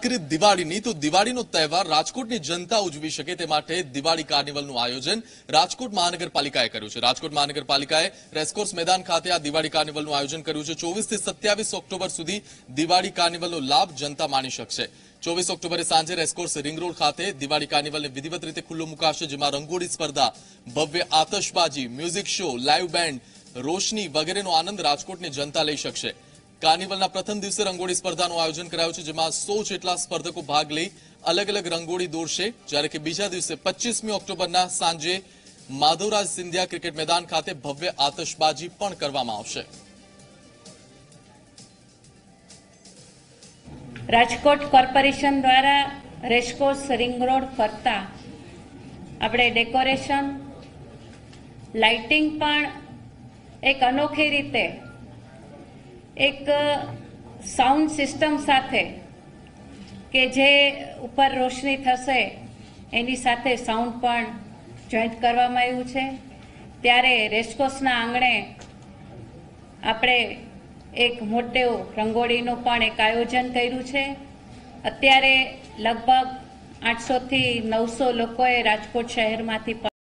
કરીએ દિવાળીની તો દિવાળીનો તહેવાર રાજકોટની જનતા ઉજવી શકે તે માટે દિવાળી કાર્નિવલનું આયોજન રાજકોટ મહાનગરપાલિકાએ કર્યું છે રાજકોટ મહાનગરપાલિકાએ રેસકોર્સ મેદાન ખાતે આ દિવાળી કાર્નિવલનું આયોજન કર્યું છે ચોવીસથી સત્યાવીસ ઓક્ટોબર સુધી દિવાળી કાર્નિવલનો લાભ જનતા માણી શકશે ચોવીસ ઓક્ટોબરે સાંજે રેસકોર્સ રિંગ રોડ ખાતે દિવાળી કાર્નિવલને વિધિવત રીતે ખુલ્લો મુકાશે જેમાં રંગોળી સ્પર્ધા ભવ્ય આતશબાજી મ્યુઝિક શો લાઇવ બેન્ડ રોશની વગેરેનો આનંદ રાજકોટની જનતા લઈ શકશે કાર્નિવલના પ્રથમ દિવસે રંગોળી સ્પર્ધાનું આયોજન કરાયું છે જેમાં સો જેટલા સ્પર્ધકો ભાગ લઈ અલગ અલગ રંગોળી દોરશે જ્યારે કે બીજા દિવસે પચીસમી ઓક્ટોબરના સાંજે માધવરાજ સિંધિયા ક્રિકેટ મેદાન ખાતે ભવ્ય આતશબાજી પણ કરવામાં આવશે રાજકોટ કોર્પોરેશન દ્વારા રેસકોર્સ રિંગ રોડ ફરતા આપણે ડેકોરેશન લાઇટિંગ પણ એક અનોખી રીતે એક સાઉન્ડ સિસ્ટમ સાથે કે જે ઉપર રોશની થશે એની સાથે સાઉન્ડ પણ જોઈન્ટ કરવામાં આવ્યું છે ત્યારે રેસકોર્સના આંગણે આપણે એક મોટેઓ રંગોળીનું પણ એક આયોજન કર્યું છે અત્યારે લગભગ આઠસોથી નવસો લોકોએ રાજકોટ શહેરમાંથી